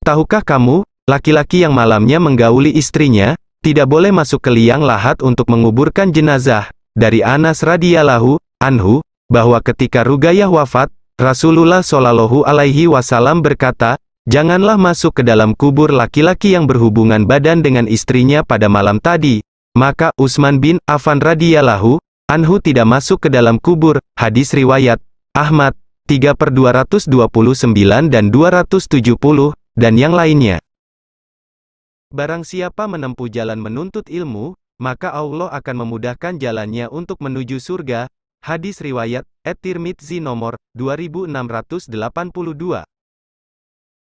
Tahukah kamu, laki-laki yang malamnya menggauli istrinya, tidak boleh masuk ke liang lahat untuk menguburkan jenazah, dari Anas radhiyallahu anhu, bahwa ketika Rugayah wafat, Rasulullah Shallallahu alaihi wasallam berkata, Janganlah masuk ke dalam kubur laki-laki yang berhubungan badan dengan istrinya pada malam tadi. Maka Utsman bin Affan radhiyallahu Anhu tidak masuk ke dalam kubur, hadis riwayat, Ahmad, 3 per 229 dan 270, dan yang lainnya. Barang siapa menempuh jalan menuntut ilmu, maka Allah akan memudahkan jalannya untuk menuju surga, hadis riwayat, At-Tirmidzi nomor, 2682.